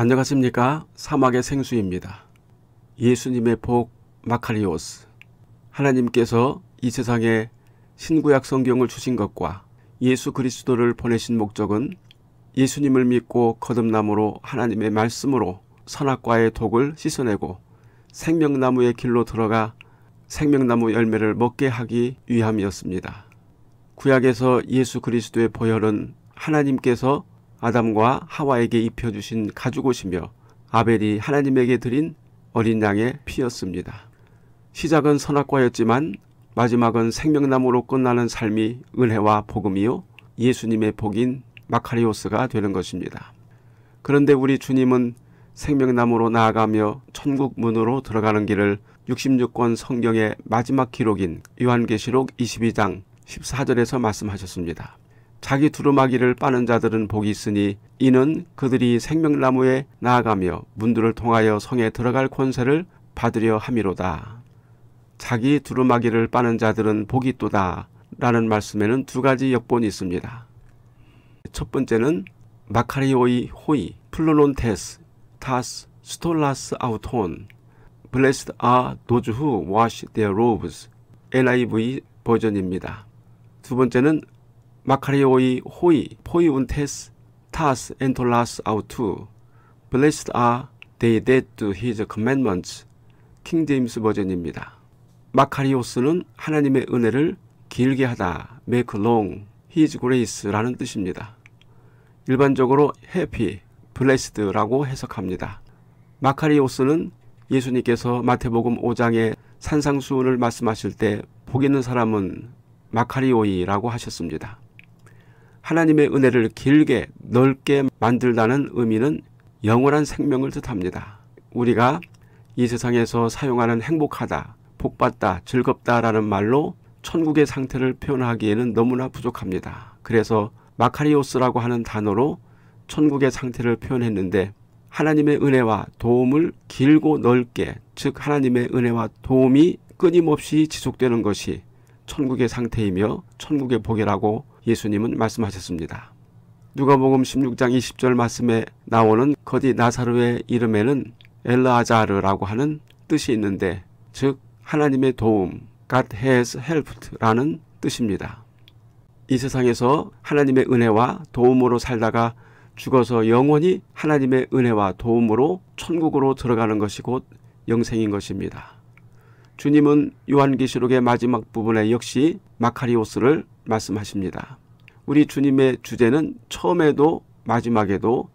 안녕하십니까 사막의 생수입니다. 예수님의 복 마카리오스 하나님께서 이 세상에 신구약 성경을 주신 것과 예수 그리스도를 보내신 목적은 예수님을 믿고 거듭남으로 하나님의 말씀으로 선악과의 독을 씻어내고 생명나무의 길로 들어가 생명나무 열매를 먹게 하기 위함이었습니다. 구약에서 예수 그리스도의 보혈은 하나님께서 아담과 하와에게 입혀주신 가죽옷이며 아벨이 하나님에게 드린 어린 양의 피였습니다. 시작은 선악과였지만 마지막은 생명나무로 끝나는 삶이 은혜와 복음이요 예수님의 복인 마카리오스가 되는 것입니다. 그런데 우리 주님은 생명나무로 나아가며 천국 문으로 들어가는 길을 66권 성경의 마지막 기록인 요한계시록 22장 14절에서 말씀하셨습니다. 자기 두루마기를 빠는 자들은 복이 있으니 이는 그들이 생명나무에 나아가며 문들을 통하여 성에 들어갈 권세를 받으려 함이로다. 자기 두루마기를 빠는 자들은 복이 또다 라는 말씀에는 두 가지 역본이 있습니다. 첫 번째는 마카리오이 호이 플로론테스 타스 스톨라스 아우톤 블레스 s s e d are t h o 브스 who w a NIV 버전입니다. 두 번째는 마카리오이 호이 포이운테스 타스 엔톨라스 아우투 Blessed are they that do his commandments 킹 제임스 버전입니다. 마카리오스는 하나님의 은혜를 길게 하다 make long his grace라는 뜻입니다. 일반적으로 happy, blessed라고 해석합니다. 마카리오스는 예수님께서 마태복음 5장에 산상수훈을 말씀하실 때 복 있는 사람은 마카리오이라고 하셨습니다. 하나님의 은혜를 길게 넓게 만들다는 의미는 영원한 생명을 뜻합니다. 우리가 이 세상에서 사용하는 행복하다, 복받다, 즐겁다라는 말로 천국의 상태를 표현하기에는 너무나 부족합니다. 그래서 마카리오스라고 하는 단어로 천국의 상태를 표현했는데 하나님의 은혜와 도움을 길고 넓게 즉 하나님의 은혜와 도움이 끊임없이 지속되는 것이 천국의 상태이며 천국의 복이라고 예수님은 말씀하셨습니다. 누가복음 16장 20절 말씀에 나오는 거디 나사로의 이름에는 엘라자르라고 하는 뜻이 있는데 즉 하나님의 도움 God has helped라는 뜻입니다. 이 세상에서 하나님의 은혜와 도움으로 살다가 죽어서 영원히 하나님의 은혜와 도움으로 천국으로 들어가는 것이 곧 영생인 것입니다. 주님은 요한계시록의 마지막 부분에 역시 마카리오스를 말씀하십니다. 우리 주님의 주제는 처음에도 마지막에도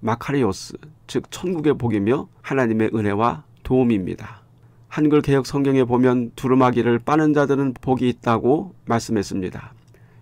마카리오스, 즉 천국의 복이며 하나님의 은혜와 도움입니다. 한글 개혁 성경에 보면 두루마기를 빠는 자들은 복이 있다고 말씀했습니다.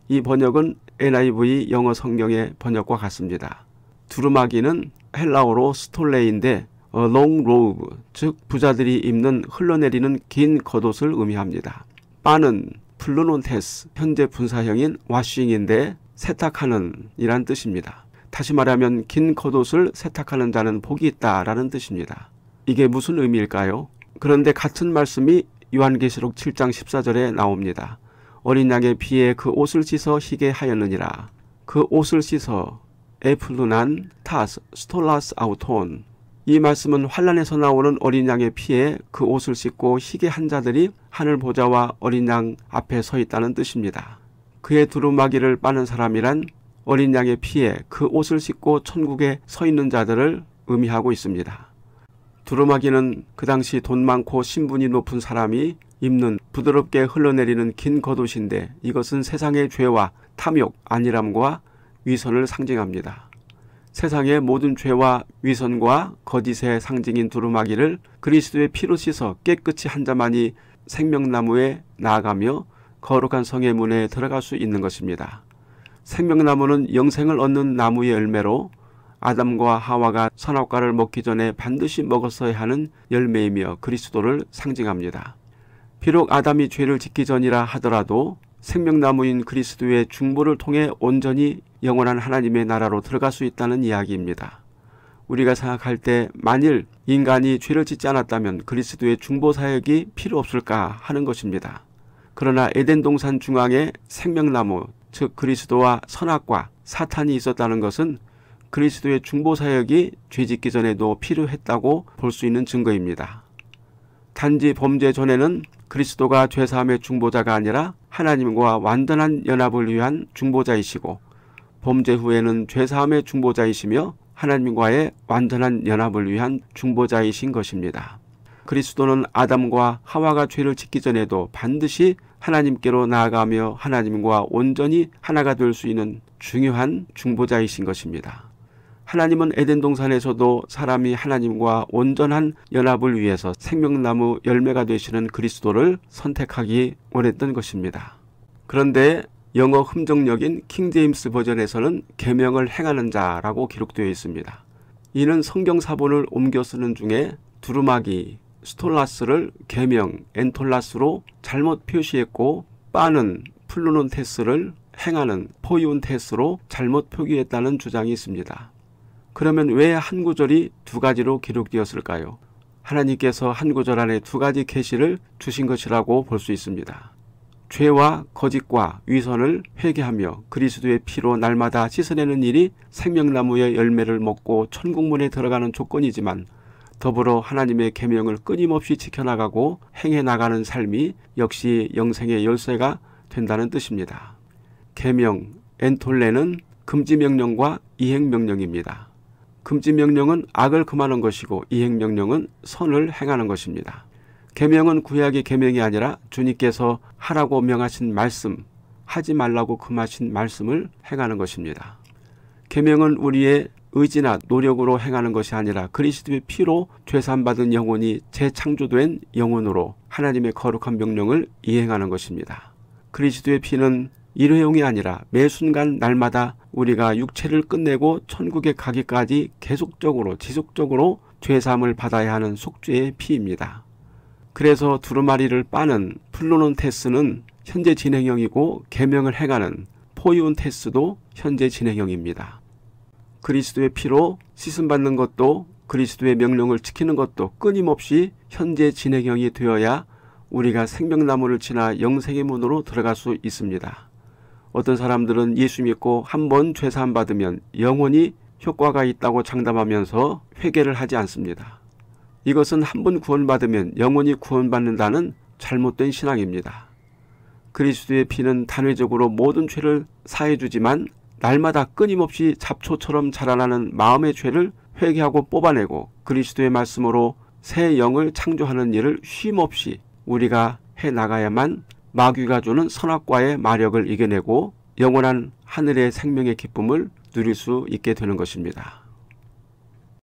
이 번역은 NIV 영어 성경의 번역과 같습니다. 두루마기는 헬라어로 스톨레인데 long robe, 즉 부자들이 입는 흘러내리는 긴 겉옷을 의미합니다. 빠는 플루논테스 현재 분사형인 와싱인데 세탁하는 이란 뜻입니다. 다시 말하면 긴 겉옷을 세탁하는 자는 복이 있다 라는 뜻입니다. 이게 무슨 의미일까요? 그런데 같은 말씀이 요한계시록 7장 14절에 나옵니다. 어린 양의 피에 그 옷을 씻어 희게 하였느니라. 그 옷을 씻어 에플루난 타스 스톨라스 아우톤 이 말씀은 환란에서 나오는 어린 양의 피에 그 옷을 씻고 희게 한 자들이 하늘 보좌와 어린 양 앞에 서 있다는 뜻입니다. 그의 두루마기를 빠는 사람이란 어린 양의 피에 그 옷을 씻고 천국에 서 있는 자들을 의미하고 있습니다. 두루마기는 그 당시 돈 많고 신분이 높은 사람이 입는 부드럽게 흘러내리는 긴 겉옷인데 이것은 세상의 죄와 탐욕, 안일함과 위선을 상징합니다. 세상의 모든 죄와 위선과 거짓의 상징인 두루마기를 그리스도의 피로 씻어 깨끗이 한 자만이 생명나무에 나아가며 거룩한 성의 문에 들어갈 수 있는 것입니다. 생명나무는 영생을 얻는 나무의 열매로 아담과 하와가 선악과를 먹기 전에 반드시 먹었어야 하는 열매이며 그리스도를 상징합니다. 비록 아담이 죄를 짓기 전이라 하더라도 생명나무인 그리스도의 중보를 통해 온전히 영원한 하나님의 나라로 들어갈 수 있다는 이야기입니다. 우리가 생각할 때 만일 인간이 죄를 짓지 않았다면 그리스도의 중보 사역이 필요 없을까 하는 것입니다. 그러나 에덴 동산 중앙에 생명나무, 즉 그리스도와 선악과 사탄이 있었다는 것은 그리스도의 중보 사역이 죄 짓기 전에도 필요했다고 볼 수 있는 증거입니다. 단지 범죄 전에는 그리스도가 죄사함의 중보자가 아니라 하나님과 완전한 연합을 위한 중보자이시고 범죄 후에는 죄사함의 중보자이시며 하나님과의 완전한 연합을 위한 중보자이신 것입니다. 그리스도는 아담과 하와가 죄를 짓기 전에도 반드시 하나님께로 나아가며 하나님과 온전히 하나가 될 수 있는 중요한 중보자이신 것입니다. 하나님은 에덴 동산에서도 사람이 하나님과 온전한 연합을 위해서 생명나무 열매가 되시는 그리스도를 선택하기 원했던 것입니다. 그런데 영어 흠정력인 킹제임스 버전에서는 계명을 행하는 자라고 기록되어 있습니다. 이는 성경 사본을 옮겨 쓰는 중에 두루마기, 스톨라스를 계명, 엔톨라스로 잘못 표시했고 빠는 플루논테스를 행하는 포이온테스로 잘못 표기했다는 주장이 있습니다. 그러면 왜 한 구절이 두 가지로 기록되었을까요? 하나님께서 한 구절 안에 두 가지 계시를 주신 것이라고 볼 수 있습니다. 죄와 거짓과 위선을 회개하며 그리스도의 피로 날마다 씻어내는 일이 생명나무의 열매를 먹고 천국문에 들어가는 조건이지만 더불어 하나님의 계명을 끊임없이 지켜나가고 행해 나가는 삶이 역시 영생의 열쇠가 된다는 뜻입니다. 계명 엔톨레는 금지 명령과 이행 명령입니다. 금지 명령은 악을 금하는 것이고 이행 명령은 선을 행하는 것입니다. 계명은 구약의 계명이 아니라 주님께서 하라고 명하신 말씀, 하지 말라고 금하신 말씀을 행하는 것입니다. 계명은 우리의 의지나 노력으로 행하는 것이 아니라 그리스도의 피로 죄산받은 영혼이 재창조된 영혼으로 하나님의 거룩한 명령을 이행하는 것입니다. 그리스도의 피는 일회용이 아니라 매 순간 날마다 우리가 육체를 끝내고 천국에 가기까지 계속적으로 지속적으로 죄삼을 받아야 하는 속죄의 피입니다. 그래서 두루마리를 빠는 플로논테스는 현재 진행형이고 개명을 해가는 포이온테스도 현재 진행형입니다. 그리스도의 피로 씻음받는 것도 그리스도의 명령을 지키는 것도 끊임없이 현재 진행형이 되어야 우리가 생명나무를 지나 영생의 문으로 들어갈 수 있습니다. 어떤 사람들은 예수 믿고 한번 죄사함 받으면 영원히 효과가 있다고 장담하면서 회개를 하지 않습니다. 이것은 한 번 구원받으면 영원히 구원받는다는 잘못된 신앙입니다. 그리스도의 피는 단회적으로 모든 죄를 사해주지만 날마다 끊임없이 잡초처럼 자라나는 마음의 죄를 회개하고 뽑아내고 그리스도의 말씀으로 새 영을 창조하는 일을 쉼없이 우리가 해 나가야만 마귀가 주는 선악과의 마력을 이겨내고 영원한 하늘의 생명의 기쁨을 누릴 수 있게 되는 것입니다.